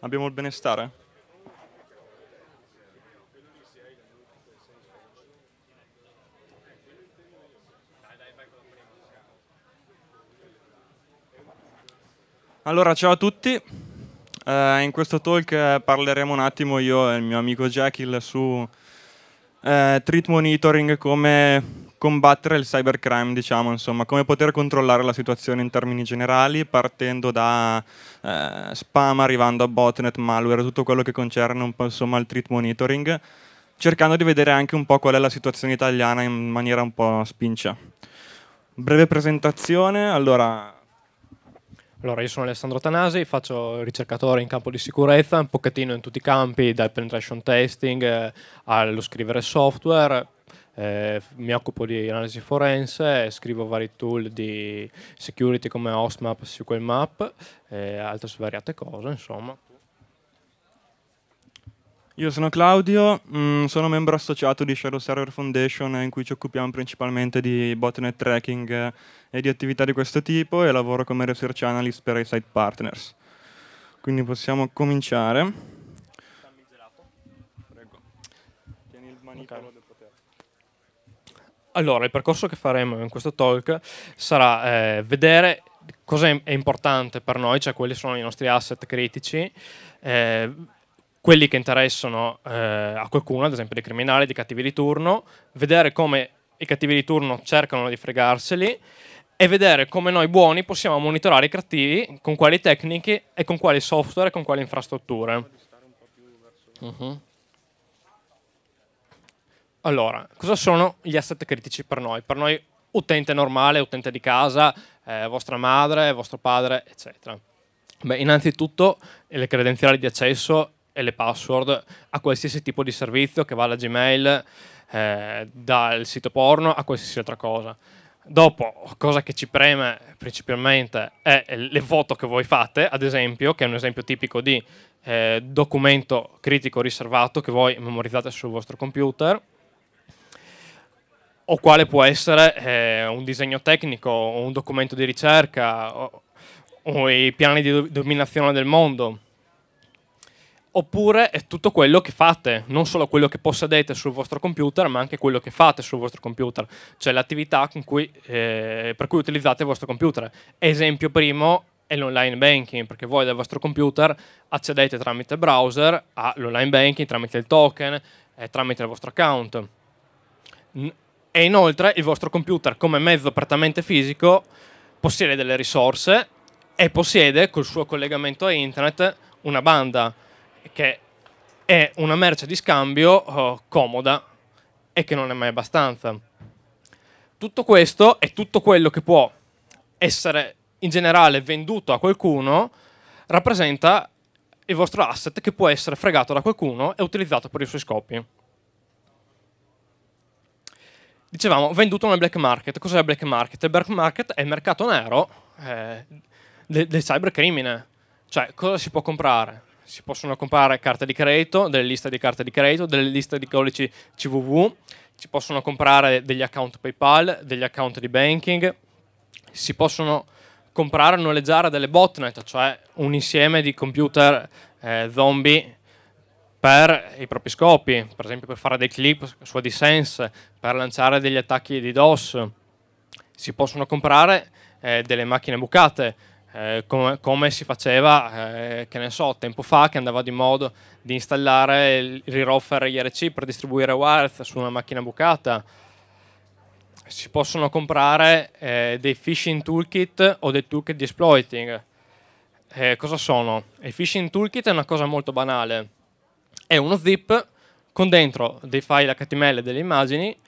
abbiamo il benestare? Allora, ciao a tutti. Eh, in questo talk eh, parleremo un attimo io e il mio amico Jekyll su eh, treat monitoring come combattere il cybercrime, diciamo, insomma, come poter controllare la situazione in termini generali, partendo da eh, spam, arrivando a botnet, malware, tutto quello che concerne un po' insomma, il threat monitoring, cercando di vedere anche un po' qual è la situazione italiana in maniera un po' spincia. Breve presentazione, allora... Allora, io sono Alessandro Tanasi, faccio ricercatore in campo di sicurezza, un pochettino in tutti i campi, dal penetration testing eh, allo scrivere software, eh, mi occupo di analisi forense, scrivo vari tool di security come OSMAP, SQLMap e altre svariate cose, insomma. Io sono Claudio, mh, mm, sono membro associato di Shadow Server Foundation in cui ci occupiamo principalmente di botnet tracking e di attività di questo tipo e lavoro come research analyst per i site partners. Quindi possiamo cominciare. Allora, il percorso che faremo in questo talk sarà eh, vedere cosa è importante per noi, cioè quali sono i nostri asset critici, eh, quelli che interessano eh, a qualcuno, ad esempio dei criminali, dei cattivi di turno, vedere come i cattivi di turno cercano di fregarseli e vedere come noi buoni possiamo monitorare i cattivi, con quali tecniche e con quali software e con quali infrastrutture. Uh -huh. Allora, cosa sono gli asset critici per noi? Per noi utente normale, utente di casa, eh, vostra madre, vostro padre, eccetera. Beh, innanzitutto le credenziali di accesso e le password a qualsiasi tipo di servizio che va vale Gmail, eh, dal sito porno a qualsiasi altra cosa. Dopo, cosa che ci preme principalmente è le foto che voi fate, ad esempio, che è un esempio tipico di eh, documento critico riservato che voi memorizzate sul vostro computer o quale può essere eh, un disegno tecnico, o un documento di ricerca, o, o i piani di dominazione del mondo. Oppure è tutto quello che fate, non solo quello che possedete sul vostro computer, ma anche quello che fate sul vostro computer, cioè l'attività cui, eh, per cui utilizzate il vostro computer. Esempio primo è l'online banking, perché voi dal vostro computer accedete tramite browser all'online banking, tramite il token, eh, tramite il vostro account e inoltre il vostro computer come mezzo prettamente fisico possiede delle risorse e possiede col suo collegamento a internet una banda che è una merce di scambio uh, comoda e che non è mai abbastanza. Tutto questo e tutto quello che può essere in generale venduto a qualcuno rappresenta il vostro asset che può essere fregato da qualcuno e utilizzato per i suoi scopi dicevamo, venduto nel black market. Cos'è il black market? Il black market è il mercato nero eh, del, del cybercrimine. Cioè, cosa si può comprare? Si possono comprare carte di credito, delle liste di carte di credito, delle liste di codici CVV, si possono comprare degli account PayPal, degli account di banking, si possono comprare e noleggiare delle botnet, cioè un insieme di computer eh, zombie per i propri scopi, per esempio per fare dei clip su AdSense, per lanciare degli attacchi di DOS. Si possono comprare eh, delle macchine bucate, eh, com come si faceva, eh, che ne so, tempo fa, che andava di modo di installare il re-offer IRC per distribuire Wireless su una macchina bucata. Si possono comprare eh, dei phishing toolkit o dei toolkit di exploiting. Eh, cosa sono? Il phishing toolkit è una cosa molto banale è uno zip con dentro dei file HTML e delle immagini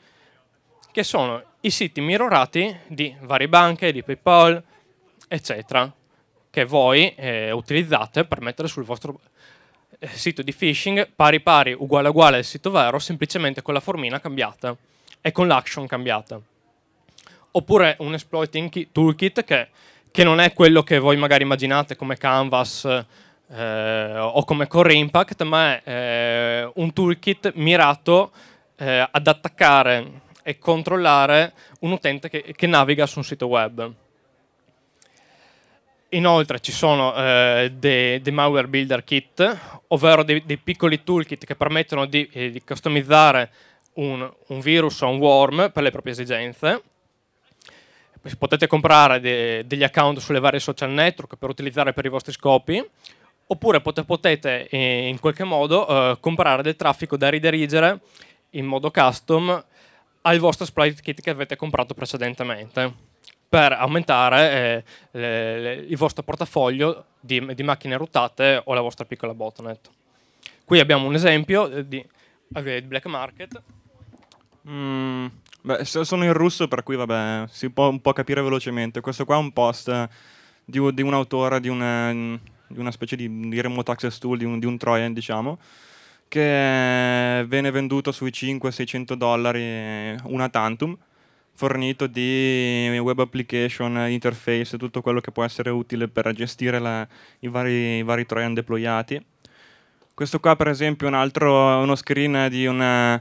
che sono i siti mirrorati di varie banche, di PayPal, eccetera, che voi eh, utilizzate per mettere sul vostro eh, sito di phishing pari pari uguale uguale al sito vero, semplicemente con la formina cambiata e con l'action cambiata. Oppure un exploiting toolkit che, che non è quello che voi magari immaginate come canvas eh, o come Core Impact, ma è eh, un toolkit mirato eh, ad attaccare e controllare un utente che, che naviga su un sito web. Inoltre ci sono eh, dei, dei, malware builder kit, ovvero dei, dei piccoli toolkit che permettono di, eh, di customizzare un, un, virus o un worm per le proprie esigenze. Potete comprare de, degli account sulle varie social network per utilizzare per i vostri scopi oppure pot- potete eh, in qualche modo eh, comprare del traffico da ridirigere in modo custom al vostro sprite kit che avete comprato precedentemente per aumentare eh, le, le, il vostro portafoglio di, di, macchine routate o la vostra piccola botnet. Qui abbiamo un esempio eh, di, di black market. Mm, beh, sono in russo, per cui vabbè, si può un po' capire velocemente. Questo qua è un post di, di un autore di un, di una specie di, di remote access tool, di un, di un Trojan, diciamo, che viene venduto sui 500-600 dollari una tantum, fornito di web application, interface, tutto quello che può essere utile per gestire la, i, vari, i vari Trojan deployati. Questo qua per esempio è un altro, uno screen di una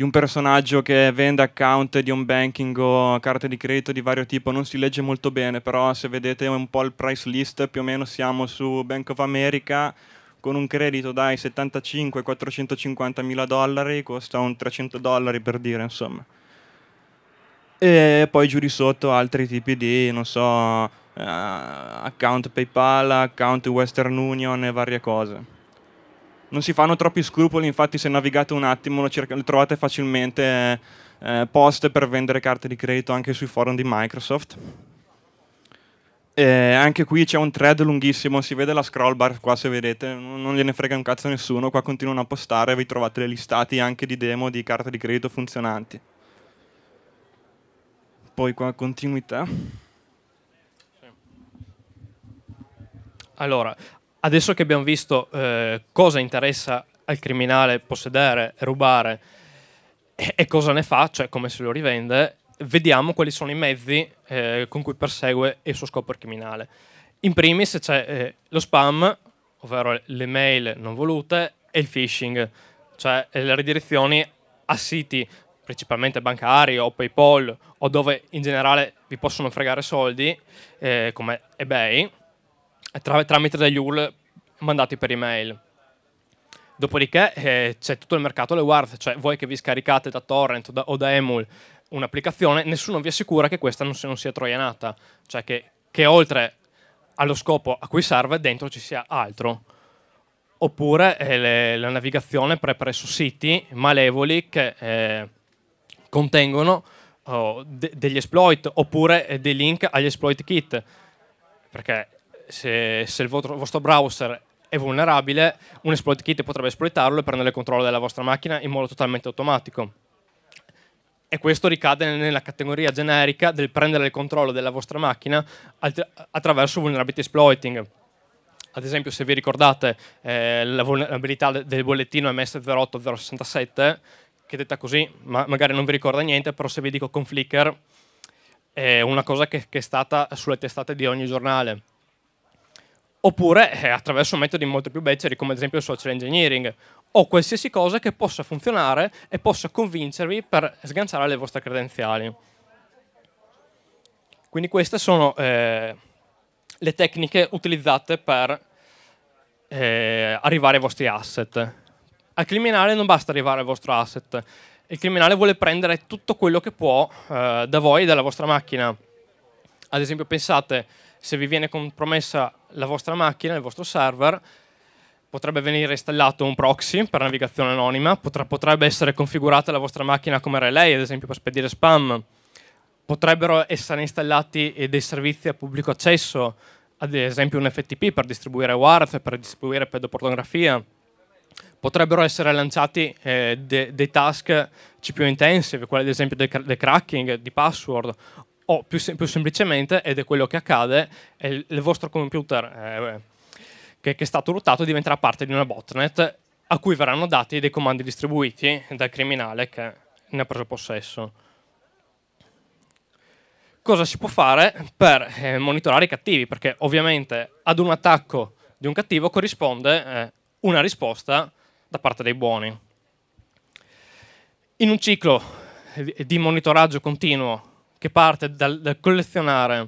di un personaggio che vende account di un banking o carte di credito di vario tipo, non si legge molto bene, però se vedete un po' il price list, più o meno siamo su Bank of America con un credito dai 75 450 mila dollari, costa un 300 dollari per dire, insomma. E poi giù di sotto altri tipi di, non so, eh, account PayPal, account Western Union e varie cose non si fanno troppi scrupoli, infatti se navigate un attimo lo trovate facilmente eh, post per vendere carte di credito anche sui forum di Microsoft. E anche qui c'è un thread lunghissimo, si vede la scroll bar qua se vedete, non gliene frega un cazzo a nessuno, qua continuano a postare, vi trovate le listati anche di demo di carte di credito funzionanti. Poi qua continuità. Allora, adesso che abbiamo visto eh, cosa interessa al criminale possedere, e rubare e, e, cosa ne fa, cioè come se lo rivende, vediamo quali sono i mezzi eh, con cui persegue il suo scopo criminale. In primis c'è eh, lo spam, ovvero le mail non volute, e il phishing, cioè eh, le ridirizioni a siti principalmente bancari o PayPal o dove in generale vi possono fregare soldi, eh, come eBay tra, tramite degli URL mandati per email. Dopodiché eh, c'è tutto il mercato alle cioè voi che vi scaricate da torrent o da, o da emul un'applicazione, nessuno vi assicura che questa non, non sia troianata, cioè che, che, oltre allo scopo a cui serve dentro ci sia altro. Oppure eh, le, la navigazione presso siti malevoli che eh, contengono oh, de degli exploit oppure eh, dei link agli exploit kit, perché se, se il vostro, vostro browser è vulnerabile, un exploit kit potrebbe esploitarlo e prendere il controllo della vostra macchina in modo totalmente automatico. E questo ricade nella categoria generica del prendere il controllo della vostra macchina attraverso vulnerability exploiting. Ad esempio, se vi ricordate eh, la vulnerabilità del bollettino MS08067, che detta così, ma magari non vi ricorda niente, però se vi dico con Flickr, è una cosa che, che è stata sulle testate di ogni giornale oppure eh, attraverso metodi molto più beceri come ad esempio il social engineering o qualsiasi cosa che possa funzionare e possa convincervi per sganciare le vostre credenziali. Quindi queste sono eh, le tecniche utilizzate per eh, arrivare ai vostri asset. Al criminale non basta arrivare al vostro asset, il criminale vuole prendere tutto quello che può eh, da voi e dalla vostra macchina. Ad esempio pensate se vi viene compromessa la vostra macchina, il vostro server, potrebbe venire installato un proxy per navigazione anonima, potrebbe essere configurata la vostra macchina come relay, ad esempio per spedire spam, potrebbero essere installati dei servizi a pubblico accesso, ad esempio un FTP per distribuire warf, per distribuire pedopornografia, potrebbero essere lanciati eh, dei task CPU intensive, quali ad esempio del de cracking, di password, o più, sem più, semplicemente, ed è quello che accade, il, il vostro computer eh, che, che, è stato ruttato diventerà parte di una botnet a cui verranno dati dei comandi distribuiti dal criminale che ne ha preso possesso. Cosa si può fare per eh, monitorare i cattivi? Perché ovviamente ad un attacco di un cattivo corrisponde eh, una risposta da parte dei buoni. In un ciclo di monitoraggio continuo che parte dal, dal collezionare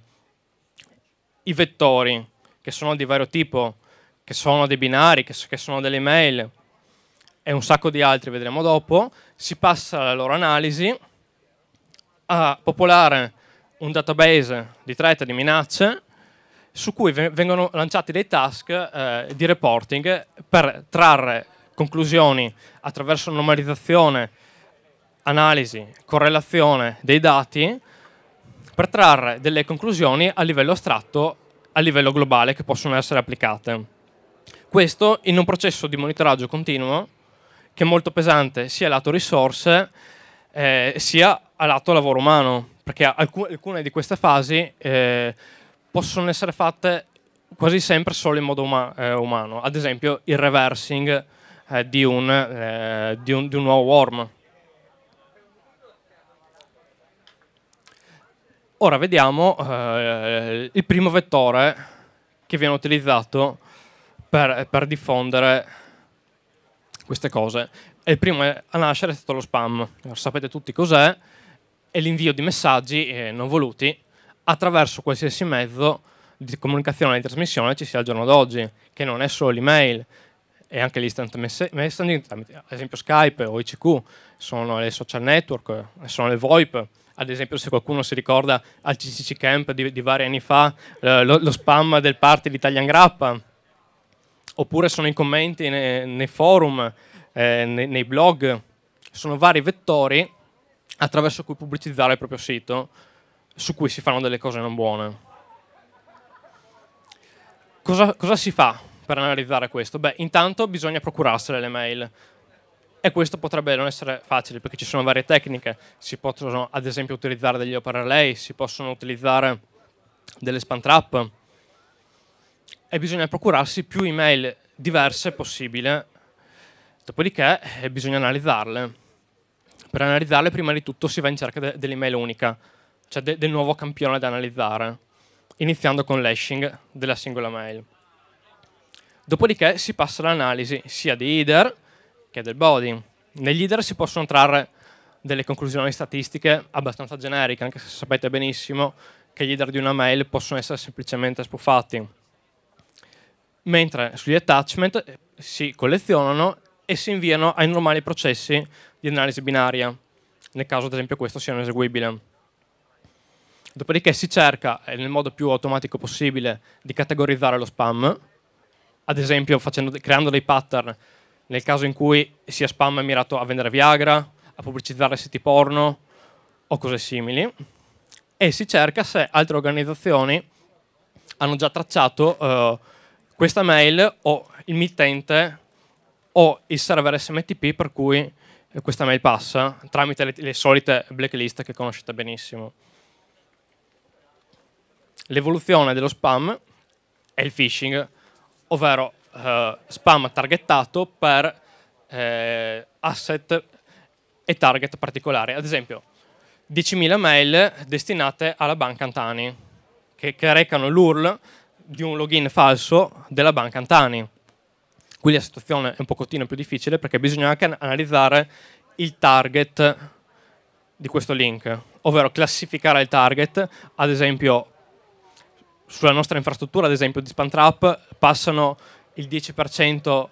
i vettori, che sono di vario tipo, che sono dei binari, che, che sono delle mail e un sacco di altri, vedremo dopo, si passa alla loro analisi a popolare un database di threat di minacce su cui vengono lanciati dei task eh, di reporting per trarre conclusioni attraverso normalizzazione, analisi, correlazione dei dati per trarre delle conclusioni a livello astratto, a livello globale, che possono essere applicate. Questo in un processo di monitoraggio continuo che è molto pesante sia lato risorse eh, sia a lato lavoro umano, perché alc alcune di queste fasi eh, possono essere fatte quasi sempre solo in modo uma eh, umano, ad esempio il reversing eh, di un, eh, di, un, di un nuovo worm. Ora vediamo eh, il primo vettore che viene utilizzato per, per diffondere queste cose. E il primo a nascere è stato lo spam. Sapete tutti cos'è, è l'invio di messaggi eh, non voluti attraverso qualsiasi mezzo di comunicazione e di trasmissione ci sia al giorno d'oggi, che non è solo l'email, è anche l'instant messaging, ad esempio Skype o ICQ, sono le social network, sono le VoIP, ad esempio se qualcuno si ricorda al CCC Camp di, di vari anni fa, eh, lo, lo, spam del party di Italian Grappa, oppure sono i commenti nei, nei forum, eh, nei, nei, blog, sono vari vettori attraverso cui pubblicizzare il proprio sito su cui si fanno delle cose non buone. Cosa, cosa si fa per analizzare questo? Beh, intanto bisogna procurarsele le mail. E questo potrebbe non essere facile perché ci sono varie tecniche, si possono ad esempio utilizzare degli opera relay, si possono utilizzare delle span trap e bisogna procurarsi più email diverse possibile, dopodiché eh, bisogna analizzarle. Per analizzarle prima di tutto si va in cerca de dell'email unica, cioè de del nuovo campione da analizzare, iniziando con l'hashing della singola mail. Dopodiché si passa all'analisi sia di header che è del body. Negli leader si possono trarre delle conclusioni statistiche abbastanza generiche, anche se sapete benissimo che i leader di una mail possono essere semplicemente spuffati. Mentre sugli attachment eh, si collezionano e si inviano ai normali processi di analisi binaria, nel caso ad esempio questo sia un eseguibile. Dopodiché si cerca, eh, nel modo più automatico possibile, di categorizzare lo spam, ad esempio facendo, creando dei pattern nel caso in cui sia spam mirato a vendere Viagra, a pubblicizzare siti porno o cose simili, e si cerca se altre organizzazioni hanno già tracciato eh, questa mail o il mittente o il server SMTP per cui questa mail passa tramite le, le solite blacklist che conoscete benissimo. L'evoluzione dello spam è il phishing, ovvero eh, spam targettato per eh, asset e target particolari. Ad esempio, 10.000 mail destinate alla banca Antani, che, che recano l'URL di un login falso della banca Antani. Qui la situazione è un pochettino più difficile perché bisogna anche analizzare il target di questo link, ovvero classificare il target, ad esempio sulla nostra infrastruttura, ad esempio di Spantrap, passano il 10%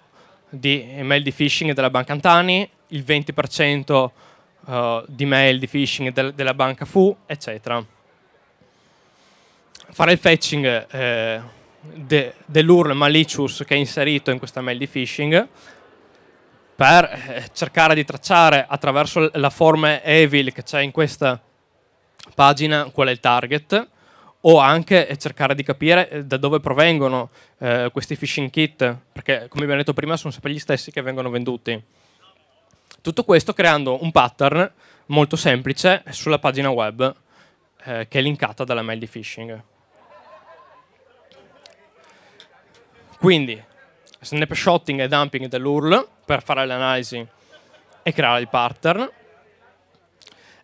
di mail di phishing della banca Antani, il 20% uh, eh, di mail di phishing del, della banca Fu, eccetera. Fare il fetching eh, de, dell'URL malicious che è inserito in questa mail di phishing per eh, cercare di tracciare attraverso la forma evil che c'è in questa pagina qual è il target o anche eh, cercare di capire eh, da dove provengono eh, questi phishing kit, perché come abbiamo detto prima sono sempre gli stessi che vengono venduti. Tutto questo creando un pattern molto semplice sulla pagina web eh, che è linkata dalla mail di phishing. Quindi snapshotting e dumping dell'URL per fare l'analisi e creare il pattern.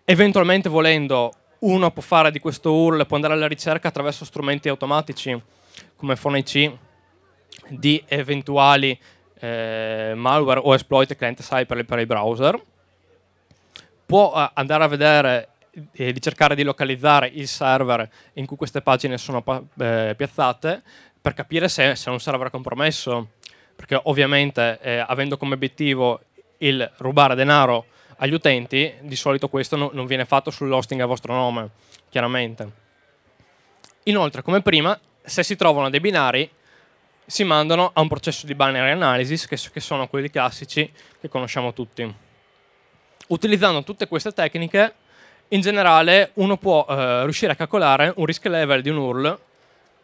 Eventualmente volendo uno può fare di questo URL, può andare alla ricerca attraverso strumenti automatici come FoneIC di eventuali eh, malware o exploit client side per, per, i browser, può eh, andare a vedere e eh, cercare di localizzare il server in cui queste pagine sono eh, piazzate per capire se, se, è un server compromesso, perché ovviamente eh, avendo come obiettivo il rubare denaro agli utenti di solito questo no, non viene fatto sull'hosting a vostro nome, chiaramente. Inoltre, come prima, se si trovano dei binari, si mandano a un processo di binary analysis, che, che sono quelli classici che conosciamo tutti. Utilizzando tutte queste tecniche, in generale uno può eh, riuscire a calcolare un risk level di un URL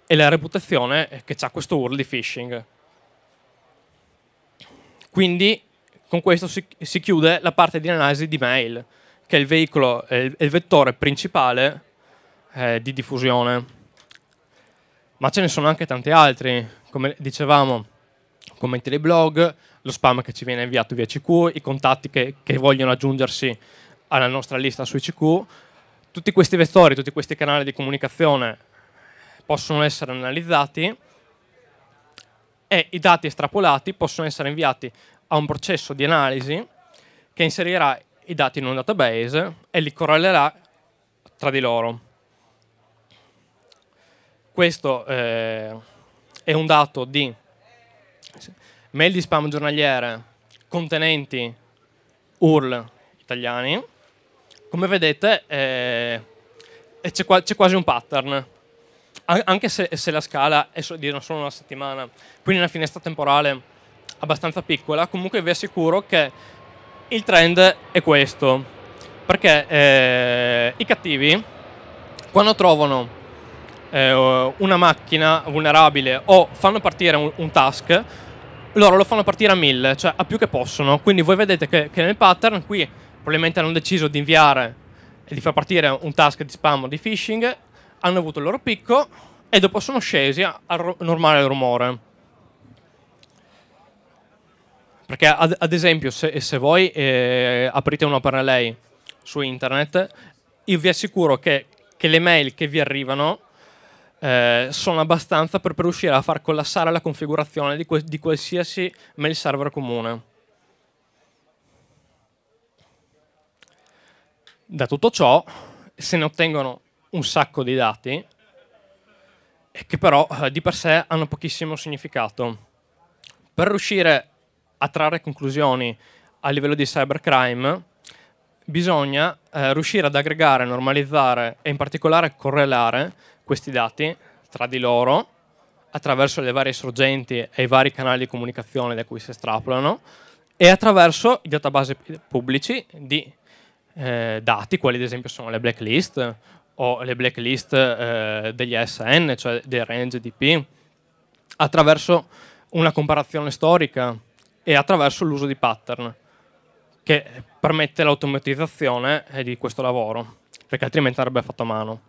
e la reputazione eh, che ha questo URL di phishing. Quindi con questo si, si chiude la parte di analisi di mail, che è il, veicolo, è il, è il vettore principale eh, di diffusione. Ma ce ne sono anche tanti altri, come dicevamo, commenti dei blog, lo spam che ci viene inviato via CQ, i contatti che, che vogliono aggiungersi alla nostra lista su CQ. Tutti questi vettori, tutti questi canali di comunicazione possono essere analizzati e i dati estrapolati possono essere inviati ha un processo di analisi che inserirà i dati in un database e li correlerà tra di loro. Questo eh, è un dato di mail di spam giornaliere contenenti URL italiani. Come vedete eh, c'è, qua, quasi un pattern, anche se, se la scala è so, di solo una settimana, quindi una finestra temporale abbastanza piccola, comunque vi assicuro che il trend è questo, perché eh, i cattivi quando trovano eh, una macchina vulnerabile o fanno partire un, un task, loro lo fanno partire a mille, cioè a più che possono. Quindi voi vedete che, che nel pattern qui probabilmente hanno deciso di inviare e di far partire un task di spam o di phishing, hanno avuto il loro picco e dopo sono scesi al normale rumore. Perché ad, ad esempio se, se voi eh, aprite un open su internet, io vi assicuro che, che le mail che vi arrivano eh, sono abbastanza per, per, riuscire a far collassare la configurazione di, di qualsiasi mail server comune. Da tutto ciò se ne ottengono un sacco di dati che però eh, di per sé hanno pochissimo significato. Per riuscire a trarre conclusioni a livello di cybercrime, bisogna eh, riuscire ad aggregare, normalizzare e in particolare correlare questi dati tra di loro attraverso le varie sorgenti e i vari canali di comunicazione da cui si estrapolano e attraverso i database pubblici di eh, dati, quali ad esempio sono le blacklist o le blacklist eh, degli SN, cioè dei range DP, attraverso una comparazione storica e attraverso l'uso di pattern che permette l'automatizzazione eh, di questo lavoro, perché altrimenti avrebbe fatto a mano.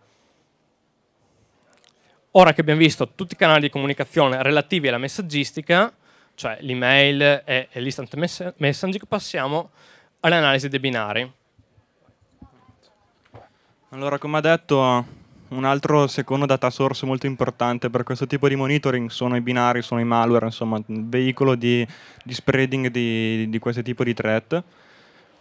Ora che abbiamo visto tutti i canali di comunicazione relativi alla messaggistica, cioè l'email e l'instant messaging, passiamo all'analisi dei binari. Allora, come ha detto, un altro secondo data source molto importante per questo tipo di monitoring sono i binari, sono i malware, insomma, il veicolo di, di spreading di, di questo tipo di threat.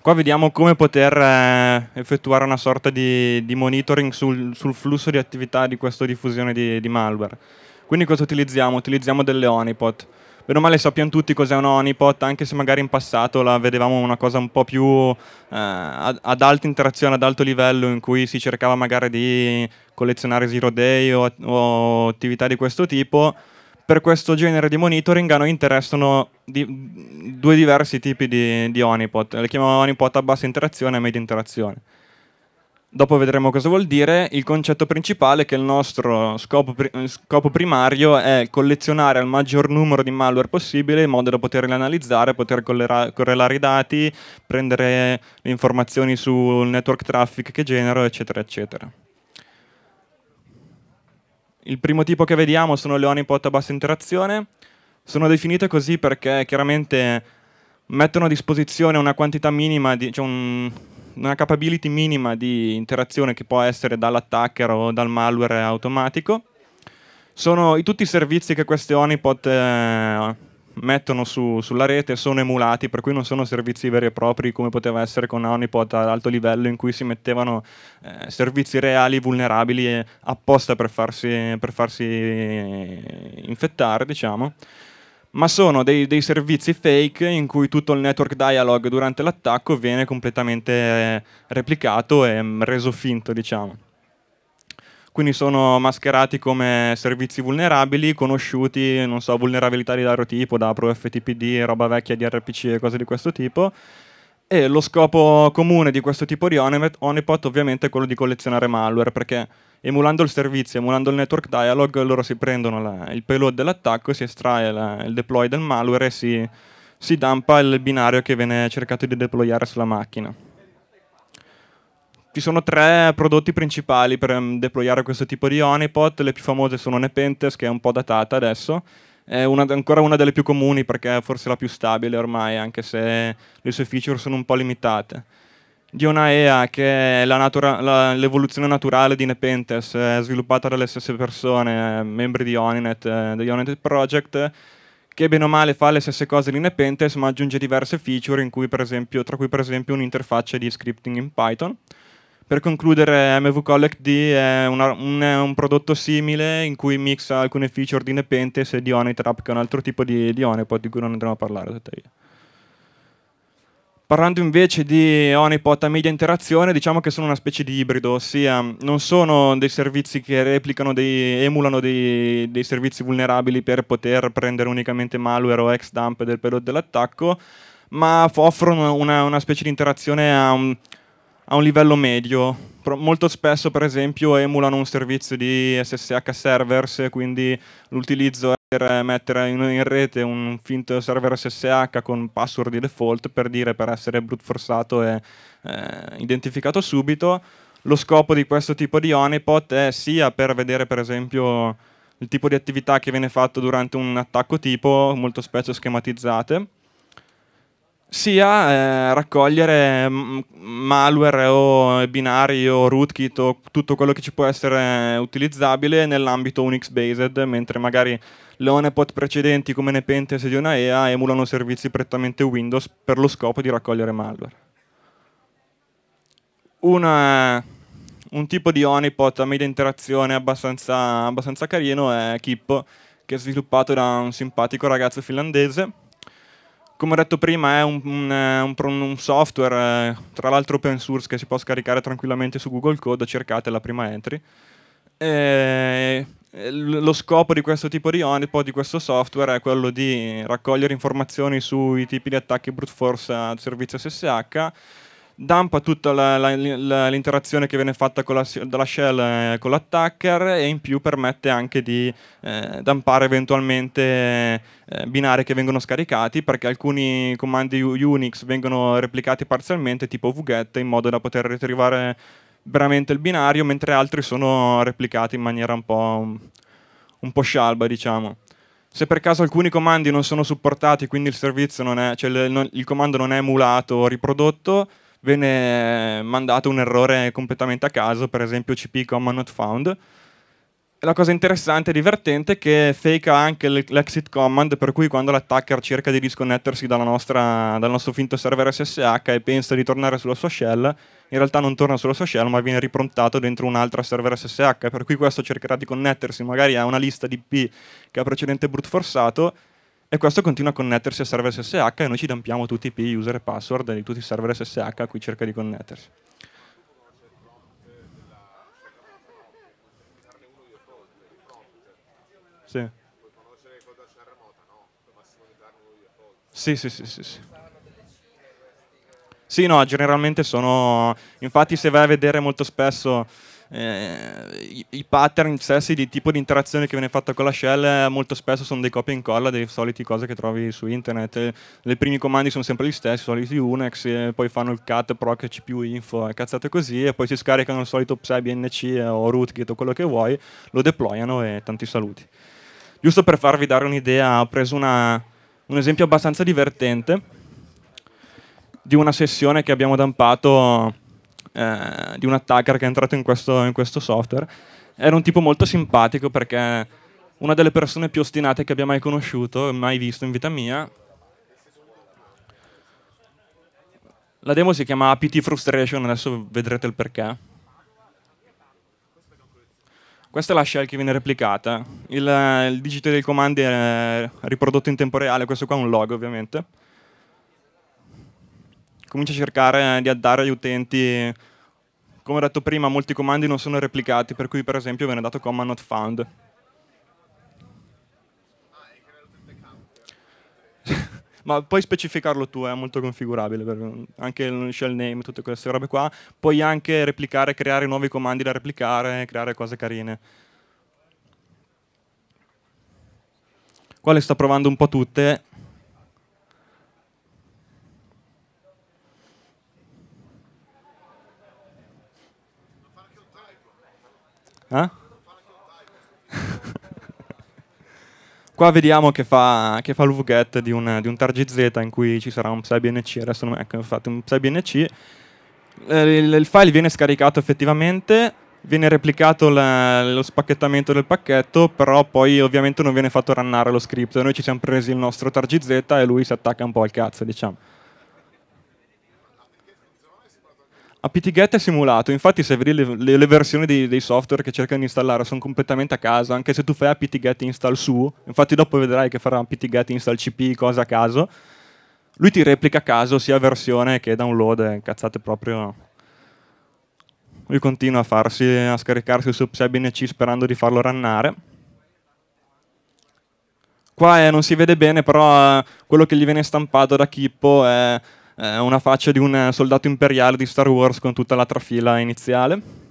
Qua vediamo come poter eh, effettuare una sorta di, di monitoring sul, sul, flusso di attività di questa diffusione di, di malware. Quindi cosa utilizziamo? Utilizziamo delle honeypot bene o male sappiamo tutti cos'è un honeypot, anche se magari in passato la vedevamo una cosa un po' più eh, ad alta interazione, ad alto livello, in cui si cercava magari di collezionare zero day o, o attività di questo tipo. Per questo genere di monitoring a noi interessano di, due diversi tipi di, di honeypot, le chiamiamo honeypot a bassa interazione e media interazione dopo vedremo cosa vuol dire, il concetto principale è che il nostro scopo, scopo primario è collezionare il maggior numero di malware possibile in modo da poterli analizzare, poter correlare i dati, prendere le informazioni sul network traffic che genero, eccetera, eccetera. Il primo tipo che vediamo sono le honeypot a bassa interazione. Sono definite così perché chiaramente mettono a disposizione una quantità minima, di, cioè un, una capability minima di interazione che può essere dall'attacker o dal malware automatico. Sono i, tutti i servizi che queste honeypot eh, mettono su, sulla rete sono emulati, per cui non sono servizi veri e propri come poteva essere con Honeypot ad alto livello in cui si mettevano eh, servizi reali vulnerabili eh, apposta per farsi, per farsi eh, infettare, diciamo ma sono dei, dei, servizi fake in cui tutto il network dialog durante l'attacco viene completamente eh, replicato e mm, reso finto, diciamo. Quindi sono mascherati come servizi vulnerabili, conosciuti, non so, vulnerabilità di vario tipo, da ProFTPD, roba vecchia di RPC e cose di questo tipo. E lo scopo comune di questo tipo di Onipot ovviamente è quello di collezionare malware, perché emulando il servizio, emulando il network dialog, loro si prendono la, il payload dell'attacco, si estrae la, il deploy del malware e si, si dumpa il binario che viene cercato di deployare sulla macchina. Ci sono tre prodotti principali per um, deployare questo tipo di honeypot, le più famose sono Nepenthes che è un po' datata adesso, è una, ancora una delle più comuni perché è forse la più stabile ormai anche se le sue feature sono un po' limitate di una che è la natura- la, l'evoluzione naturale di Nepenthes, eh, sviluppata dalle stesse persone, eh, membri di Oninet, eh, degli Oninet Project, che bene o male fa le stesse cose di Nepenthes, ma aggiunge diverse feature, cui esempio, tra cui per esempio un'interfaccia di scripting in Python. Per concludere, MV Collect D è una, un, un, prodotto simile in cui mixa alcune feature di Nepenthes e di Onitrap, che è un altro tipo di, di Onipod di cui non andremo a parlare. Tuttavia. Parlando invece di Onipot a media interazione, diciamo che sono una specie di ibrido, ossia mm, non sono dei servizi che replicano, dei, emulano dei, dei, servizi vulnerabili per poter prendere unicamente malware o ex dump del payload dell'attacco, ma offrono una, una specie di interazione a un, a un livello medio. Pro, molto spesso, per esempio, emulano un servizio di SSH servers, quindi l'utilizzo è per eh, mettere in, rete un finto server SSH con password di default per dire per essere brute forzato e eh, identificato subito. Lo scopo di questo tipo di honeypot è sia per vedere per esempio il tipo di attività che viene fatto durante un attacco tipo, molto spesso schematizzate, sia eh, raccogliere mm, malware o binari o rootkit o tutto quello che ci può essere utilizzabile nell'ambito Unix based, mentre magari le honeypot precedenti come Nepenthes di una EA emulano servizi prettamente Windows per lo scopo di raccogliere malware. Una, un tipo di honeypot a media interazione abbastanza, abbastanza carino è Kippo, che è sviluppato da un simpatico ragazzo finlandese come ho detto prima, è un, un, eh, un, un software, eh, tra l'altro open source, che si può scaricare tranquillamente su Google Code, cercate la prima entry. E lo scopo di questo tipo di honeypot, di questo software, è quello di raccogliere informazioni sui tipi di attacchi brute force al servizio SSH dumpa tutta la, la, la, l'interazione che viene fatta dalla shell eh, con l'attacker e in più permette anche di eh, dumpare eventualmente eh, binari che vengono scaricati perché alcuni comandi Unix vengono replicati parzialmente tipo wget in modo da poter ritirare veramente il binario mentre altri sono replicati in maniera un po', un po scialba diciamo se per caso alcuni comandi non sono supportati, quindi il servizio non è, cioè il, il comando non è emulato o riprodotto, viene mandato un errore completamente a caso, per esempio cp comma not found. E la cosa interessante e divertente è che fake ha anche l'exit command, per cui quando l'attacker cerca di disconnettersi nostra, dal nostro finto server SSH e pensa di tornare sulla sua shell, in realtà non torna sulla sua shell ma viene riprontato dentro un'altra server SSH, per cui questo cercherà di connettersi magari a una lista di IP che ha precedente brute forzato e questo continua a connettersi a server SSH e noi ci dampiamo tutti i IP, user e password di tutti i server SSH a cui cerca di connettersi. Sì. Sì, sì, sì, sì, sì. Sì, no, generalmente sono... Infatti se vai a vedere molto spesso eh, i, i, pattern stessi di tipo di interazione che viene fatta con la shell eh, molto spesso sono dei copia e incolla dei soliti cose che trovi su internet. E, le primi comandi sono sempre gli stessi, i soliti Unix, eh, poi fanno il cat, proc, cpu info, eh, cazzate così, e poi si scaricano il solito pse, bnc o rootkit o quello che vuoi, lo deployano e tanti saluti. Giusto per farvi dare un'idea, ho preso una, un esempio abbastanza divertente di una sessione che abbiamo dampato eh, di un attacker che è entrato in questo, in questo software. Era un tipo molto simpatico perché una delle persone più ostinate che abbia mai conosciuto, mai visto in vita mia. La demo si chiama APT Frustration, adesso vedrete il perché. Questa è la shell che viene replicata. Il, eh, il digito dei comandi è riprodotto in tempo reale, questo qua è un log ovviamente comincia a cercare eh, di addare agli utenti, come ho detto prima, molti comandi non sono replicati, per cui per esempio viene dato comma not found. ma puoi specificarlo tu, è molto configurabile, anche il shell name, tutte queste robe qua, puoi anche replicare, creare nuovi comandi da replicare, creare cose carine. Qua le sto provando un po' tutte, Eh? Qua vediamo che fa, che fa l'UV-GET di un, di un TargZ in cui ci sarà un PsyBNC, adesso non, è che ecco, infatti un PsyBNC. Eh, il, il, file viene scaricato effettivamente, viene replicato la, lo spacchettamento del pacchetto, però poi ovviamente non viene fatto runnare lo script. Noi ci siamo presi il nostro TargZ e lui si attacca un po' al cazzo, diciamo. apt è simulato, infatti se vedi le, le, le versioni dei, dei, software che cercano di installare sono completamente a caso, anche se tu fai apt-get install su, infatti dopo vedrai che farà apt-get install cp, cosa a caso, lui ti replica a caso sia versione che download, cazzate proprio... Lui continua a, farsi, a scaricarsi su PsyBNC sperando di farlo rannare. Qua eh, non si vede bene, però eh, quello che gli viene stampato da Kippo è eh, una faccia di un soldato imperiale di Star Wars con tutta la trafila iniziale.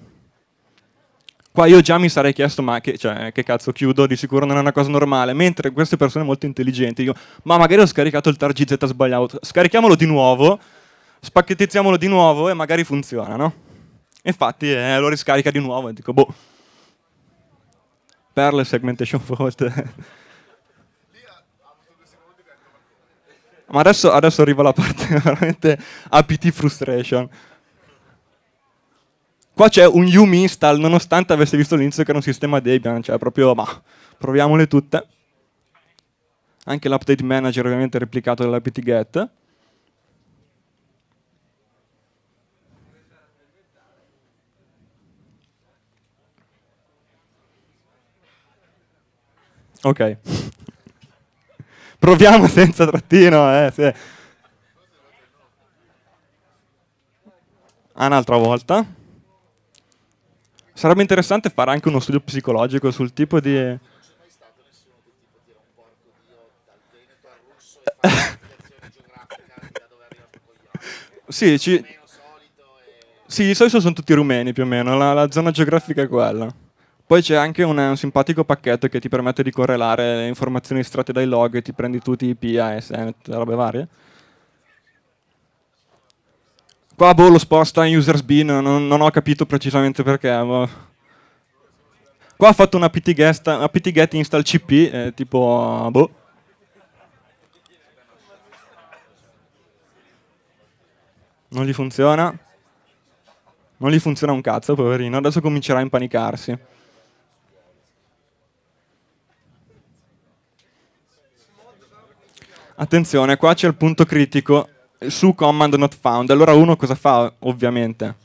Qua io già mi sarei chiesto, ma che, cioè, che, cazzo chiudo, di sicuro non è una cosa normale. Mentre queste persone molto intelligenti, io, ma magari ho scaricato il TargZ sbagliato, scarichiamolo di nuovo, spacchettizziamolo di nuovo e magari funziona, no? Infatti eh, lo riscarica di nuovo e dico, boh, Perle segmentation fault. Ma adesso, adesso arriva la parte veramente APT frustration. Qua c'è un Yumi install, nonostante avesse visto all'inizio che era un sistema Debian, cioè proprio, ma, proviamole tutte. Anche l'update manager ovviamente replicato dall'apt-get. Ok. Proviamo senza trattino, eh, sì. Ah, un'altra volta. Sarebbe interessante fare anche uno studio psicologico sul tipo di... sì, ci... sì, di solito sono tutti rumeni più o meno, la, la zona geografica è quella. Poi c'è anche un, un, simpatico pacchetto che ti permette di correlare le informazioni estratte dai log, e ti prendi tutti i IP, le robe varie. Qua boh, lo sposta in users bin, non, non ho capito precisamente perché. Boh. Qua ha fatto una ptget, una ptget install cp, eh, tipo boh. Non gli funziona. Non gli funziona un cazzo, poverino. Adesso comincerà a impanicarsi. Attenzione, qua c'è il punto critico su command not found. Allora uno cosa fa, ovviamente?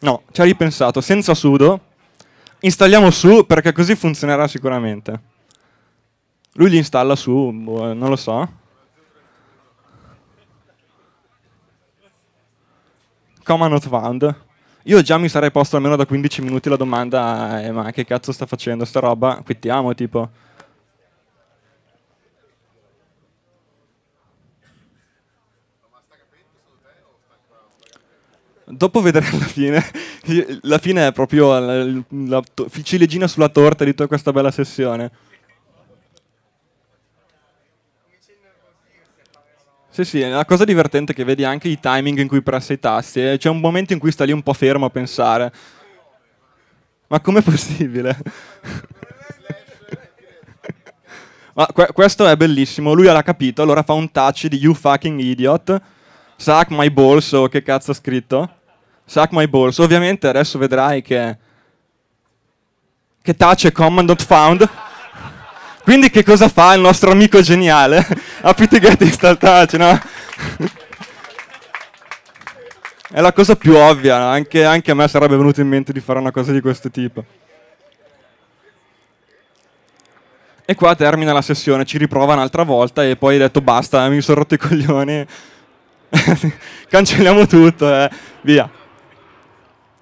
No, ci ha ripensato, senza sudo. Installiamo su perché così funzionerà sicuramente. Lui li installa su, boh, non lo so. coma not found. Io già mi sarei posto almeno da 15 minuti la domanda, eh, ma che cazzo sta facendo sta roba? Quittiamo, tipo. Dopo vedere la fine, la fine è proprio la, la, la ciliegina sulla torta di tutta questa bella sessione. Sì, sì, è una cosa divertente che vedi anche i timing in cui pressa i tasti. Eh, C'è un momento in cui sta lì un po' fermo a pensare. Ma com'è possibile? Ma que questo è bellissimo, lui l'ha capito, allora fa un touch di you fucking idiot, suck my balls, o oh, che cazzo ha scritto? Suck my balls, ovviamente adesso vedrai che... che touch è command not found. Quindi che cosa fa il nostro amico geniale? Appitegati in staltaci, no? È la cosa più ovvia, anche, anche a me sarebbe venuto in mente di fare una cosa di questo tipo. E qua termina la sessione, ci riprova un'altra volta e poi hai detto basta, mi sono rotto i coglioni, cancelliamo tutto, eh. via.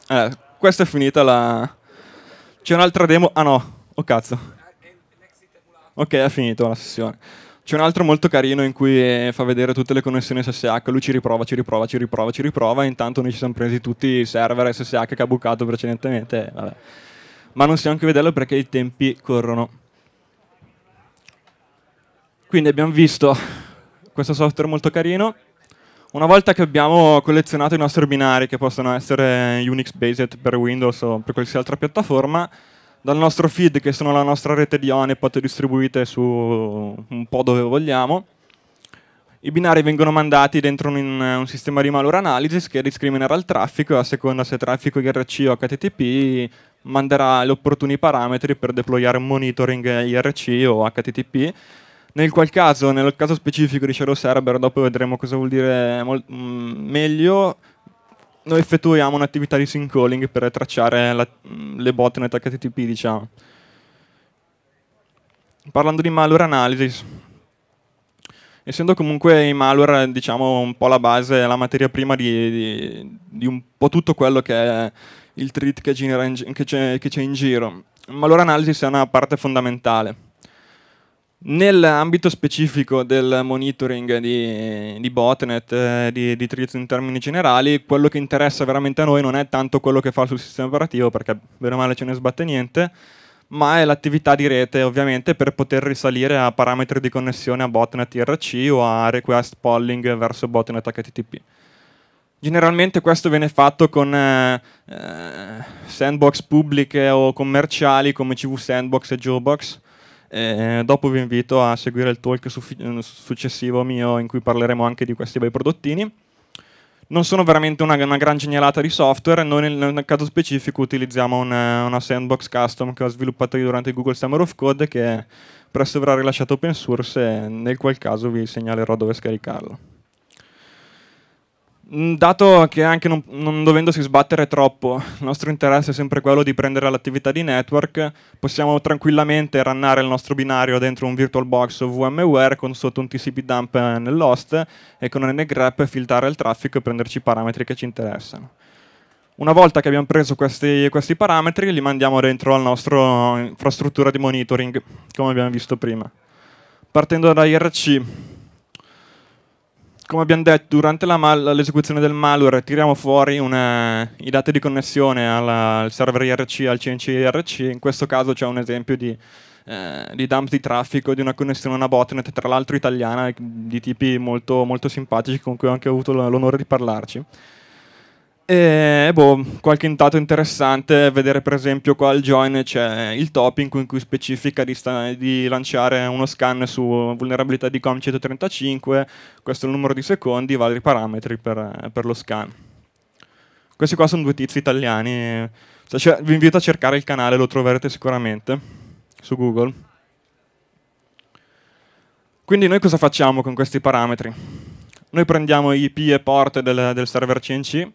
Eh, questa è finita la... C'è un'altra demo? Ah no, oh cazzo. Ok, è finito la sessione. C'è un altro molto carino in cui eh, fa vedere tutte le connessioni SSH, lui ci riprova, ci riprova, ci riprova, ci riprova, intanto noi ci siamo presi tutti i server SSH che ha bucato precedentemente, eh, vabbè. ma non stiamo anche vederlo perché i tempi corrono. Quindi abbiamo visto questo software molto carino, una volta che abbiamo collezionato i nostri binari che possono essere Unix based per Windows o per qualsiasi altra piattaforma, dal nostro feed, che sono la nostra rete di Honeypot distribuite su un po' dove vogliamo. I binari vengono mandati dentro un, un sistema di malware analysis che discriminerà il traffico e a seconda se traffico IRC o HTTP manderà gli opportuni parametri per deployare un monitoring IRC o HTTP. Nel qual caso, nel caso specifico di Shadow Server, dopo vedremo cosa vuol dire mm, meglio, noi effettuiamo un'attività di sync calling per tracciare la, mm, le botnet HTTP, diciamo. Parlando di malware analysis, essendo comunque i malware diciamo, un po' la base, la materia prima di, di, di, un po' tutto quello che è il treat che, c'è, in giro, malware analysis è una parte fondamentale. Nell'ambito specifico del monitoring di, di botnet, eh, di, di Triz in termini generali, quello che interessa veramente a noi non è tanto quello che fa sul sistema operativo, perché bene o male ce ne sbatte niente, ma è l'attività di rete ovviamente per poter risalire a parametri di connessione a botnet IRC o a request polling verso botnet HTTP. Generalmente questo viene fatto con eh, eh sandbox pubbliche o commerciali come CV Sandbox e Joebox, eh, dopo vi invito a seguire il talk successivo mio in cui parleremo anche di questi bei prodottini. Non sono veramente una, una gran genialata di software, noi nel, nel caso specifico utilizziamo una, una, sandbox custom che ho sviluppato io durante il Google Summer of Code che presto verrà rilasciato open source e nel qual caso vi segnalerò dove scaricarlo. Mm, dato che anche non, non, dovendosi sbattere troppo, il nostro interesse è sempre quello di prendere l'attività di network, possiamo tranquillamente rannare il nostro binario dentro un VirtualBox o VMware con sotto un TCP dump nell'host e con un ngrep filtrare il traffico e prenderci i parametri che ci interessano. Una volta che abbiamo preso questi, questi parametri li mandiamo dentro la nostra infrastruttura di monitoring, come abbiamo visto prima. Partendo da IRC, come abbiamo detto, durante l'esecuzione del malware tiriamo fuori una, i dati di connessione alla, al server IRC, al CNC IRC, in questo caso c'è un esempio di, eh, di, dump di traffico di una connessione a una botnet, tra l'altro italiana, di tipi molto, molto simpatici con cui ho anche avuto l'onore di parlarci. E eh, boh, qualche intanto interessante vedere per esempio qua al join c'è il topic in cui specifica di, sta- di, lanciare uno scan su vulnerabilità di COM 135, questo è il numero di secondi, vari parametri per, per lo scan. Questi qua sono due tizi italiani, cioè, vi invito a cercare il canale, lo troverete sicuramente su Google. Quindi noi cosa facciamo con questi parametri? Noi prendiamo IP e port del, del server CNC,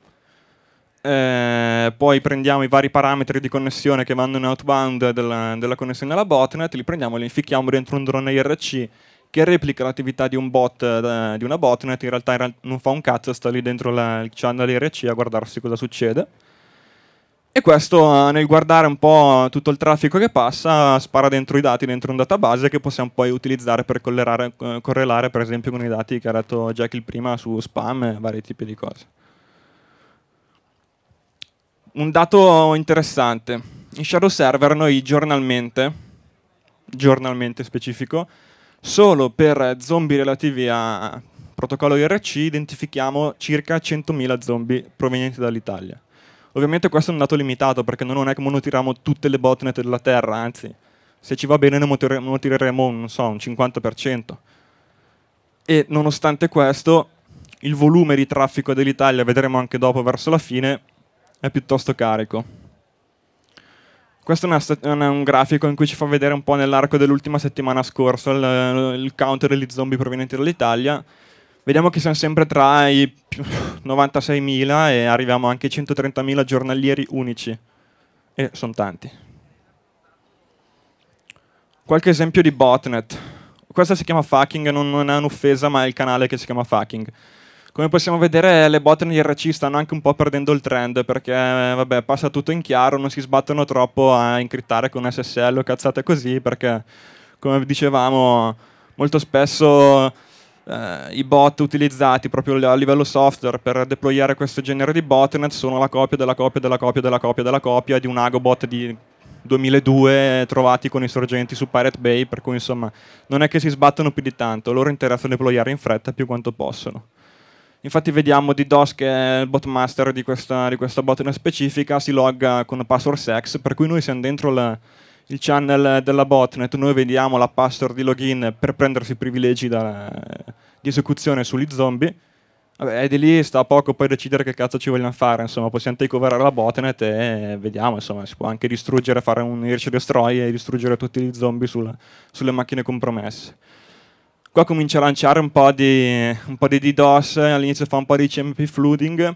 eh, poi prendiamo i vari parametri di connessione che vanno in outbound della, della connessione alla botnet, li prendiamo e li infichiamo dentro un drone IRC che replica l'attività di un bot eh, di una botnet, in realtà, non fa un cazzo, sta lì dentro la, il channel IRC a guardarsi cosa succede. E questo eh, nel guardare un po' tutto il traffico che passa spara dentro i dati dentro un database che possiamo poi utilizzare per correlare, eh, correlare per esempio con i dati che ha dato Jekyll prima su spam e vari tipi di cose un dato interessante. In Shadow Server noi giornalmente, giornalmente specifico, solo per zombie relativi a protocollo IRC identifichiamo circa 100.000 zombie provenienti dall'Italia. Ovviamente questo è un dato limitato perché non è che monotiriamo tutte le botnet della Terra, anzi, se ci va bene ne monotireremo un, so, un 50%. E nonostante questo, il volume di traffico dell'Italia, vedremo anche dopo verso la fine, è piuttosto carico. Questo è, una, un grafico in cui ci fa vedere un po' nell'arco dell'ultima settimana scorsa il, il counter degli zombie provenienti dall'Italia. Vediamo che siamo sempre tra i 96.000 e arriviamo anche ai 130.000 giornalieri unici. E sono tanti. Qualche esempio di botnet. Questa si chiama Fucking, non, non è un'offesa, ma è il canale che si chiama Fucking. Come possiamo vedere le bot negli RC stanno anche un po' perdendo il trend perché eh, vabbè, passa tutto in chiaro, non si sbattono troppo a incrittare con SSL o cazzate così perché come dicevamo molto spesso eh, i bot utilizzati proprio a livello software per deployare questo genere di botnet sono la copia della copia della copia della copia della copia di un agobot di 2002 trovati con i sorgenti su Pirate Bay, per cui insomma non è che si sbattono più di tanto, loro interessano deployare in fretta più quanto possono. Infatti vediamo DDoS che è il botmaster di questa, di questa bot specifica, si logga con password sex, per cui noi siamo dentro la, il channel della botnet, noi vediamo la password di login per prendersi i privilegi da, di esecuzione sugli zombie. Vabbè, di lì sta a poco poi decidere che cazzo ci vogliono fare, insomma, possiamo takeoverare la botnet e vediamo, insomma, si può anche distruggere, fare un search destroy e distruggere tutti gli zombie sulla, sulle macchine compromesse. Qua comincia a lanciare un po' di, un po di DDoS, all'inizio fa un po' di CMP flooding,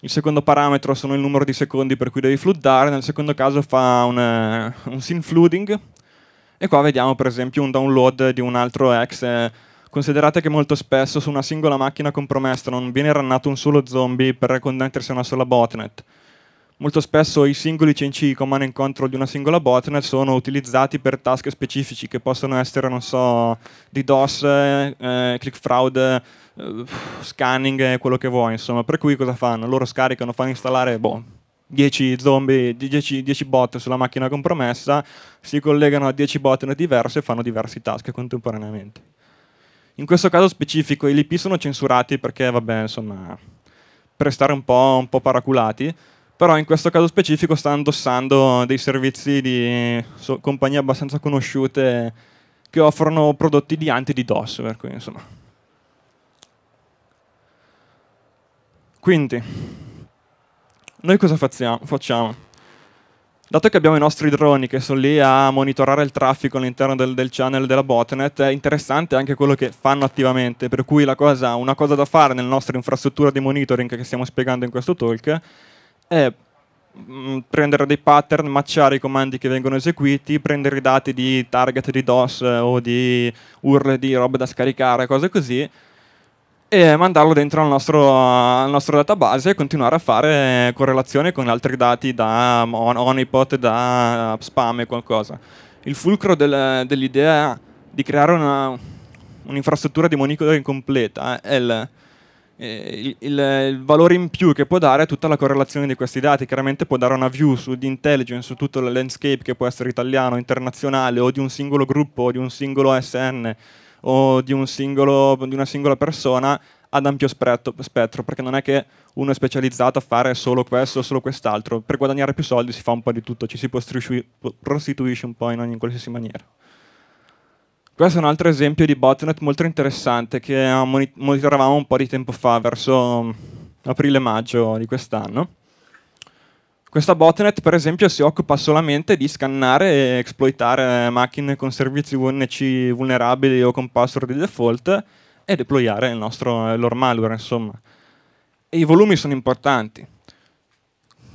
il secondo parametro sono il numero di secondi per cui devi floodare, nel secondo caso fa un, un sin flooding, e qua vediamo per esempio un download di un altro ex. Considerate che molto spesso su una singola macchina compromessa non viene rannato un solo zombie per connettersi a una sola botnet, molto spesso i singoli CNC command and control di una singola botnet sono utilizzati per task specifici che possono essere, non so, DDoS, eh, eh click fraud, eh, scanning quello che vuoi, insomma. Per cui cosa fanno? Loro scaricano, fanno installare, boh, 10 zombie, 10, bot sulla macchina compromessa, si collegano a 10 botnet diverse e fanno diversi task contemporaneamente. In questo caso specifico i LP sono censurati perché, vabbè, insomma, per stare un po', un po paraculati, però in questo caso specifico sta indossando dei servizi di so, compagnie abbastanza conosciute che offrono prodotti di anti-DDoS, per cui insomma. Quindi, noi cosa facciamo? Dato che abbiamo i nostri droni che sono lì a monitorare il traffico all'interno del, del, channel della botnet, è interessante anche quello che fanno attivamente, per cui cosa, una cosa da fare nella nostra infrastruttura di monitoring che stiamo spiegando in questo talk è mm, prendere dei pattern, matchare i comandi che vengono eseguiti, prendere i dati di target di DOS eh, o di URL di robe da scaricare, cose così, e mandarlo dentro al nostro, al nostro database e continuare a fare correlazione con altri dati da Onipot, da spam e qualcosa. Il fulcro del, dell'idea di creare un'infrastruttura di monitoring completa è il eh, il, il, valore in più che può dare è tutta la correlazione di questi dati, chiaramente può dare una view su di intelligence, su tutto il landscape che può essere italiano, internazionale o di un singolo gruppo o di un singolo SN o di, un singolo, di una singola persona ad ampio spettro, spettro, perché non è che uno è specializzato a fare solo questo o solo quest'altro, per guadagnare più soldi si fa un po' di tutto, ci si prostituisce un po' in ogni in qualsiasi maniera. Questo è un altro esempio di botnet molto interessante che eh, monitoravamo un po' di tempo fa, verso mm, aprile-maggio di quest'anno. Questa botnet, per esempio, si occupa solamente di scannare e exploitare macchine con servizi VNC vulnerabili o con password di default e deployare il nostro loro malware, insomma. E I volumi sono importanti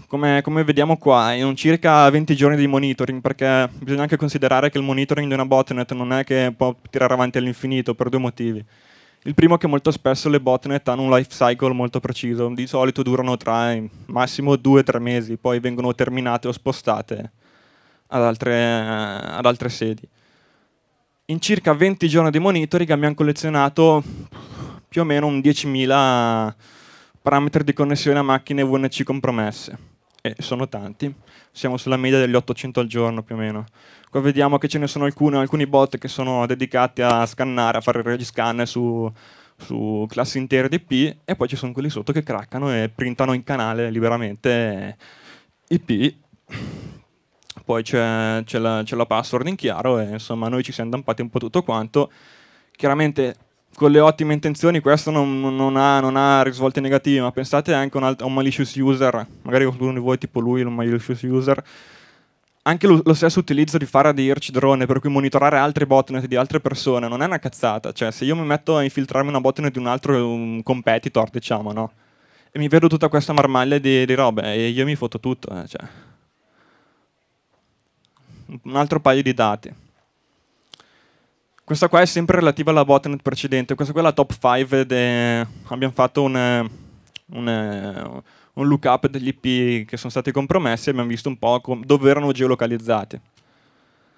come, come, vediamo qua, in circa 20 giorni di monitoring, perché bisogna anche considerare che il monitoring di una botnet non è che può tirare avanti all'infinito per due motivi. Il primo è che molto spesso le botnet hanno un life cycle molto preciso, di solito durano tra massimo 2-3 mesi, poi vengono terminate o spostate ad altre, ad altre sedi. In circa 20 giorni di monitoring abbiamo collezionato più o meno un 10.000 parametri di connessione a macchine VNC compromesse e eh, sono tanti, siamo sulla media degli 800 al giorno più o meno. Qua vediamo che ce ne sono alcune, alcuni bot che sono dedicati a scannare, a fare regiscan su, su classi intere di P e poi ci sono quelli sotto che craccano e printano in canale liberamente i P. Poi c'è, la, la, password in chiaro e insomma noi ci siamo dampati un po' tutto quanto. Chiaramente con le ottime intenzioni questo non, non, ha, non ha, risvolte negative, ma pensate anche a un malicious user, magari qualcuno di voi tipo lui, un malicious user, anche lo, lo stesso utilizzo di fare Faradirci drone, per cui monitorare altri botnet di altre persone, non è una cazzata, cioè se io mi metto a infiltrarmi una botnet di un altro un competitor, diciamo, no? E mi vedo tutta questa marmaglia di, di robe e io mi foto tutto, eh, cioè. Un altro paio di dati. Questa qua è sempre relativa alla botnet precedente, questa qua è la top 5, de... abbiamo fatto un, un, un lookup degli IP che sono stati compromessi e abbiamo visto un po' dove erano geolocalizzati.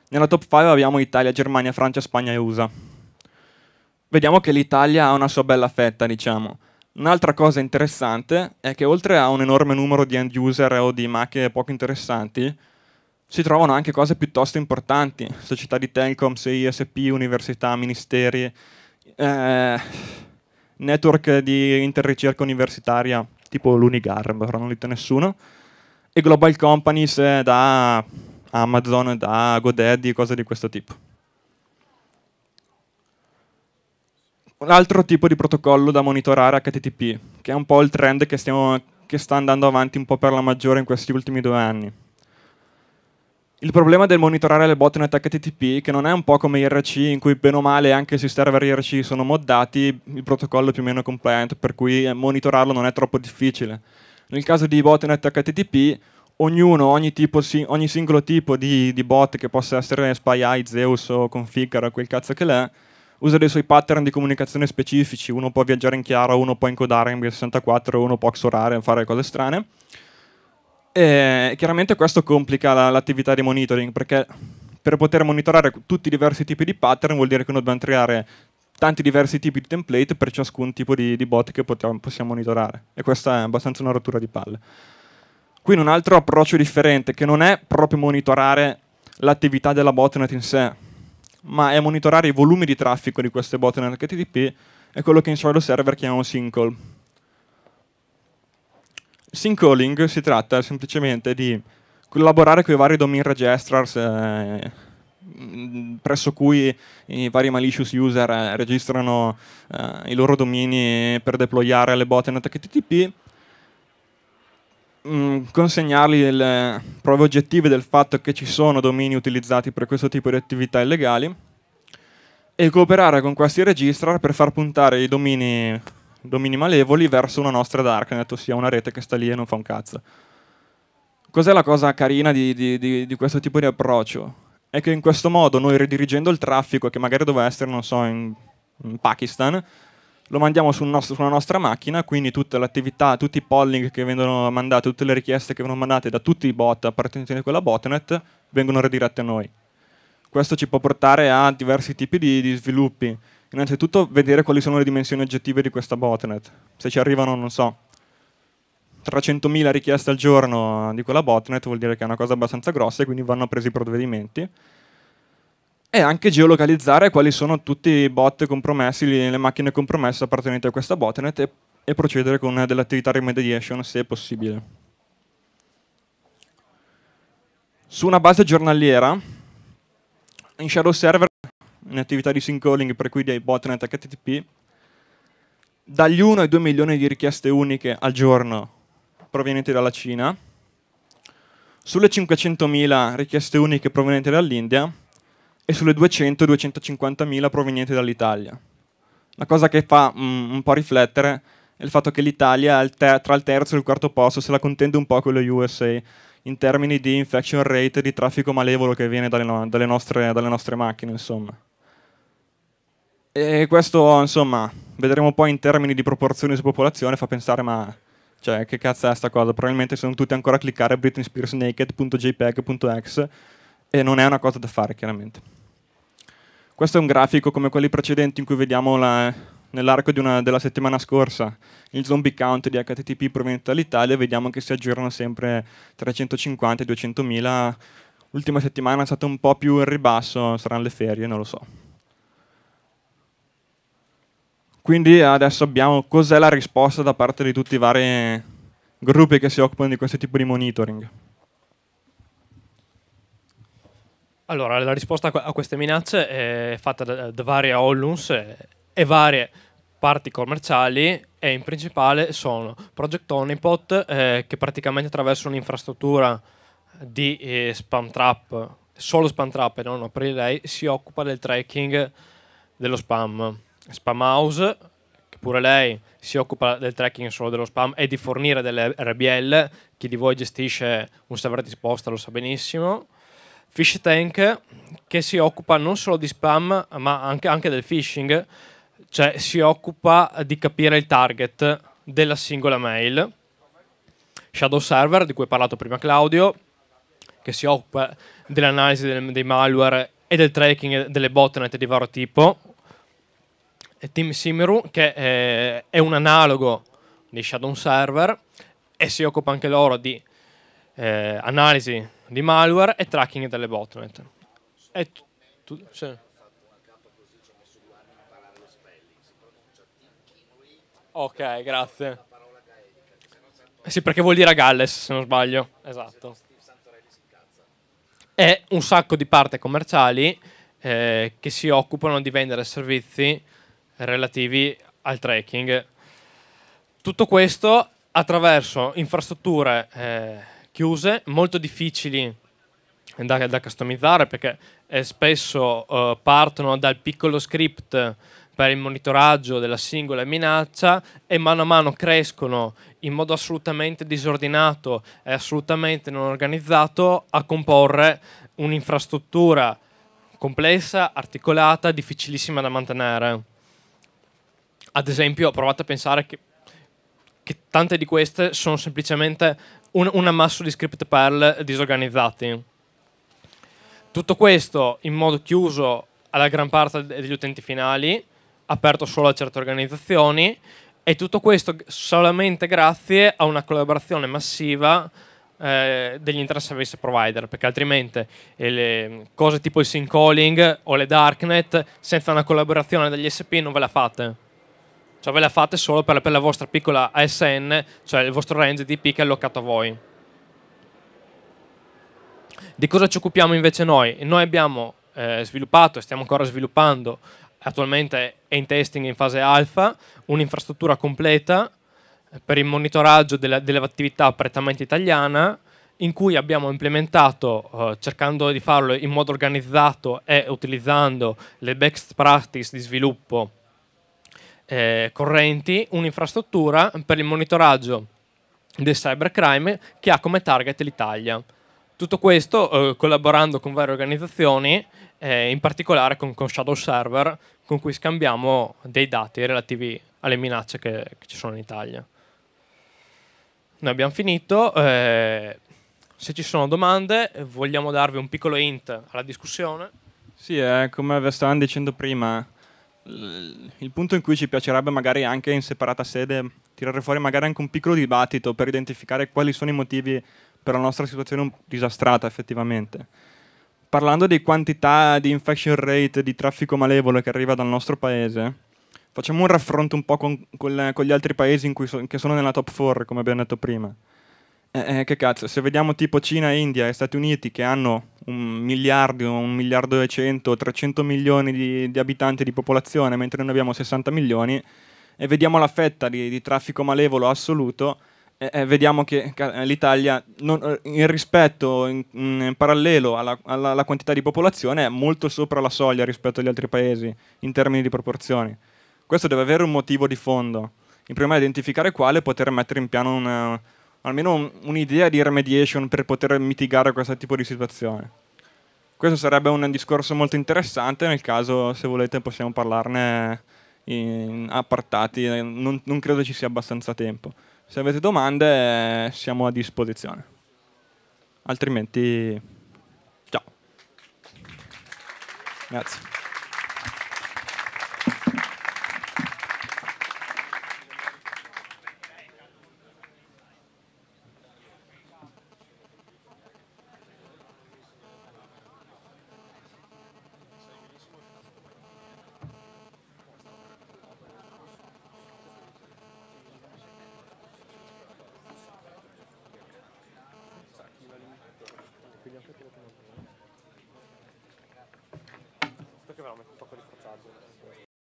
Nella top 5 abbiamo Italia, Germania, Francia, Spagna e USA. Vediamo che l'Italia ha una sua bella fetta, diciamo. Un'altra cosa interessante è che oltre a un enorme numero di end user o di macchine poco interessanti, si trovano anche cose piuttosto importanti, società di telecom, ISP, università, ministeri, eh, network di interricerca universitaria tipo l'Unigar, però non dite nessuno, e global companies eh, da Amazon, da Godaddy, cose di questo tipo. Un altro tipo di protocollo da monitorare HTTP, che è un po' il trend che, stiamo, che sta andando avanti un po' per la maggiore in questi ultimi due anni il problema del monitorare le botnet in attacco HTTP, che non è un po' come IRC, in cui bene o male anche se i server IRC sono moddati, il protocollo è più o meno compliant, per cui eh, monitorarlo non è troppo difficile. Nel caso di botnet HTTP, ognuno, ogni, tipo, ogni singolo tipo di, di, bot, che possa essere SpyEye, Zeus o Configure, o quel cazzo che l'è, usa dei suoi pattern di comunicazione specifici, uno può viaggiare in chiaro, uno può encodare in B64, uno può xorare, fare cose strane e eh, chiaramente questo complica la, l'attività di monitoring perché per poter monitorare tutti i diversi tipi di pattern vuol dire che noi dobbiamo creare tanti diversi tipi di template per ciascun tipo di, di bot che potiamo, possiamo monitorare e questa è abbastanza una rottura di palle. Quindi un altro approccio differente che non è proprio monitorare l'attività della botnet in sé, ma è monitorare i volumi di traffico di queste botnet HTTP è quello che in solito server chiamiamo sinkhole. Syncalling si tratta semplicemente di collaborare con i vari domain registrars eh, mm, presso cui i vari malicious user eh, registrano eh, i loro domini per deployare le botnet HTTP, mh, mm, consegnargli le eh, prove oggettive del fatto che ci sono domini utilizzati per questo tipo di attività illegali e cooperare con questi registrar per far puntare i domini dominilevoli verso una nostra darknet, ossia una rete che sta lì e non fa un cazzo. Cos'è la cosa carina di, di, di, di questo tipo di approccio? È che in questo modo noi ridirigendo il traffico che magari doveva essere, non so, in, in Pakistan, lo mandiamo sul nostro, sulla nostra macchina, quindi tutta l'attività, tutti i polling che vengono mandati, tutte le richieste che vengono mandate da tutti i bot appartenenti a quella botnet vengono redirette a noi. Questo ci può portare a diversi tipi di, di sviluppi. Innanzitutto vedere quali sono le dimensioni oggettive di questa botnet. Se ci arrivano, non so, 300.000 richieste al giorno di quella botnet vuol dire che è una cosa abbastanza grossa e quindi vanno presi i provvedimenti. E anche geolocalizzare quali sono tutti i bot compromessi, le macchine compromesse appartenenti a questa botnet e, e procedere con delle dell'attività remediation se possibile. Su una base giornaliera, in Shadow Server in attività di syncalling per cui dei botnet HTTP, dagli 1 ai 2 milioni di richieste uniche al giorno provenienti dalla Cina, sulle 500.000 richieste uniche provenienti dall'India e sulle 200-250.000 provenienti dall'Italia. La cosa che fa mm, un po' riflettere è il fatto che l'Italia è tra il terzo e il quarto posto, se la contende un po' con lo USA in termini di infection rate, di traffico malevolo che viene dalle, no dalle, nostre, dalle nostre macchine, insomma. E questo, insomma, vedremo poi in termini di proporzioni di popolazione, fa pensare, ma cioè, che cazzo è sta cosa? Probabilmente sono tutti ancora a cliccare Britney Spears naked.jpeg.ex e non è una cosa da fare, chiaramente. Questo è un grafico come quelli precedenti in cui vediamo nell'arco della settimana scorsa il zombie count di HTTP proveniente dall'Italia e vediamo che si aggirano sempre 350 200.000. L'ultima settimana è stato un po' più in ribasso, saranno le ferie, non lo so. Quindi adesso abbiamo cos'è la risposta da parte di tutti i vari gruppi che si occupano di questo tipo di monitoring. Allora, la risposta a queste minacce è fatta da, da varie OLUNS e varie parti commerciali e in principale sono Project Honeypot eh, che praticamente attraverso un'infrastruttura di eh, spam trap, solo spam trap e non aprire si occupa del tracking dello spam. Spam House, che pure lei si occupa del tracking solo dello spam e di fornire delle RBL. Chi di voi gestisce un server di sposta lo sa benissimo. Fish Tank, che si occupa non solo di spam, ma anche, anche del phishing, cioè si occupa di capire il target della singola mail. Shadow Server, di cui ha parlato prima Claudio, che si occupa dell'analisi dei malware e del tracking delle botnet di vario tipo, Team Simeru, che è, eh, è un analogo di Shadow Server e si occupa anche loro di eh, analisi di malware e tracking delle botnet. E tu, tu, sì. Ok, grazie. Sì, perché vuol dire a Galles, se non sbaglio. Esatto. E un sacco di parti commerciali eh, che si occupano di vendere servizi relativi al tracking. Tutto questo attraverso infrastrutture eh, chiuse, molto difficili da, da customizzare perché eh, spesso eh, partono dal piccolo script per il monitoraggio della singola minaccia e mano a mano crescono in modo assolutamente disordinato e assolutamente non organizzato a comporre un'infrastruttura complessa, articolata, difficilissima da mantenere ad esempio, provate a pensare che, che tante di queste sono semplicemente un, un ammasso di script perl disorganizzati. Tutto questo in modo chiuso alla gran parte degli utenti finali, aperto solo a certe organizzazioni, e tutto questo solamente grazie a una collaborazione massiva eh, degli interservice provider, perché altrimenti eh, le cose tipo il sync calling o le darknet senza una collaborazione degli SP non ve la fate. Cioè ve la fate solo per, per la vostra piccola ASN, cioè il vostro range di IP che è allocato a voi. Di cosa ci occupiamo invece noi? Noi abbiamo eh, sviluppato e stiamo ancora sviluppando, attualmente è in testing in fase alfa, un'infrastruttura completa eh, per il monitoraggio dell'attività dell prettamente italiana, in cui abbiamo implementato, eh, cercando di farlo in modo organizzato e utilizzando le best practice di sviluppo eh, correnti un'infrastruttura per il monitoraggio del cybercrime che ha come target l'Italia. Tutto questo eh, collaborando con varie organizzazioni, eh, in particolare con, con, Shadow Server, con cui scambiamo dei dati relativi alle minacce che, che ci sono in Italia. Noi abbiamo finito, eh, se ci sono domande vogliamo darvi un piccolo hint alla discussione. Sì, eh, come vi stavamo dicendo prima, eh, il punto in cui ci piacerebbe magari anche in separata sede tirare fuori magari anche un piccolo dibattito per identificare quali sono i motivi per la nostra situazione disastrata effettivamente. Parlando di quantità di infection rate, di traffico malevolo che arriva dal nostro paese, facciamo un raffronto un po' con, con, con gli altri paesi so, che sono nella top 4, come abbiamo detto prima. Eh, eh, che cazzo, se vediamo tipo Cina, India e Stati Uniti che hanno un miliardo, un miliardo e cento, 300 milioni di, di, abitanti di popolazione, mentre noi abbiamo 60 milioni, e vediamo la fetta di, di traffico malevolo assoluto, e, e vediamo che l'Italia, non, in rispetto in, in parallelo alla, alla, alla quantità di popolazione, è molto sopra la soglia rispetto agli altri paesi, in termini di proporzioni. Questo deve avere un motivo di fondo. Il primo è identificare quale poter mettere in piano una, almeno un'idea di remediation per poter mitigare questo tipo di situazione. Questo sarebbe un discorso molto interessante, nel caso se volete possiamo parlarne in appartati, eh, non, non credo ci sia abbastanza tempo. Se avete domande siamo a disposizione, altrimenti ciao. Grazie.